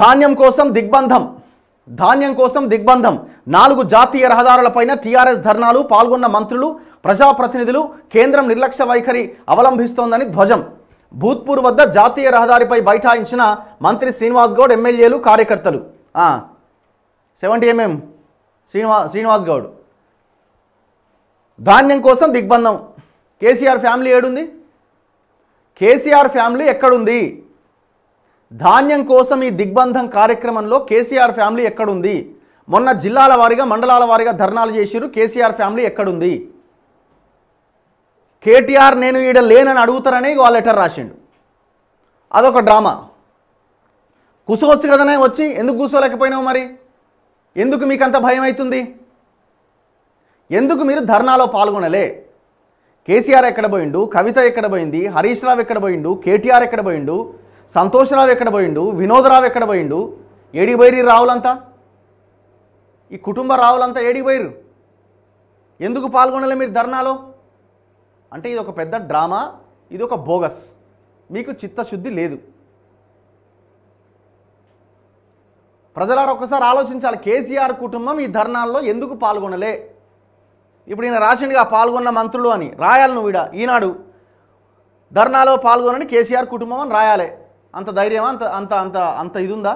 ధాన్యం కోసం దిగ్బంధం ధాన్యం కోసం దిగ్బంధం నాలుగు జాతీయ రహదారులపైన టీఆర్ఎస్ ధర్నాలు పాల్గొన్న మంత్రులు ప్రజాప్రతినిధులు కేంద్రం నిర్లక్ష్య వైఖరి అవలంబిస్తోందని ధ్వజం భూత్పూర్ వద్ద జాతీయ రహదారిపై బైఠాయించిన మంత్రి శ్రీనివాస్ గౌడ్ ఎమ్మెల్యేలు కార్యకర్తలు సెవెంటీ ఎంఎం శ్రీనివా శ్రీనివాస్ గౌడ్ ధాన్యం కోసం దిగ్బంధం కేసీఆర్ ఫ్యామిలీ ఏడుంది కేసీఆర్ ఫ్యామిలీ ఎక్కడుంది ధాన్యం కోసం ఈ దిగ్బంధం కార్యక్రమంలో కేసీఆర్ ఫ్యామిలీ ఎక్కడుంది మొన్న జిల్లాల వారీగా మండలాల వారీగా ధర్నాలు చేసిరు కేసీఆర్ ఫ్యామిలీ ఎక్కడుంది కేటీఆర్ నేను ఈడ లేనని అడుగుతారని వాళ్ళ లెటర్ రాసిండు అదొక డ్రామా కూర్చోవచ్చు కదనే వచ్చి ఎందుకు కూసోలేకపోయినావు మరి ఎందుకు మీకు అంత భయం అవుతుంది ఎందుకు మీరు ధర్నాలో పాల్గొనలే కేసీఆర్ ఎక్కడ పోయిండు కవిత ఎక్కడ పోయింది హరీష్ రావు ఎక్కడ పోయిండు కేటీఆర్ ఎక్కడ పోయిండు సంతోషరావు ఎక్కడ పోయిండు వినోదరావు ఎక్కడ పోయిండు ఏడికి పోయి రావులంతా ఈ కుటుంబ రావులంతా ఏడి పోయిరు ఎందుకు పాల్గొనలే మీరు ధర్నాలో అంటే ఇది ఒక పెద్ద డ్రామా ఇది ఒక బోగస్ మీకు చిత్తశుద్ధి లేదు ప్రజలారు ఒక్కసారి ఆలోచించాలి కేసీఆర్ కుటుంబం ఈ ధర్నాల్లో ఎందుకు పాల్గొనలే ఇప్పుడు ఈయన రాసిండుగా పాల్గొన్న మంత్రులు అని రాయాలి నువ్వు ఈడ ఈనాడు ధర్నాలో పాల్గొనని కేసీఆర్ కుటుంబం అని రాయాలి అంత ధైర్యమా అంత అంత అంత అంత ఇది ఉందా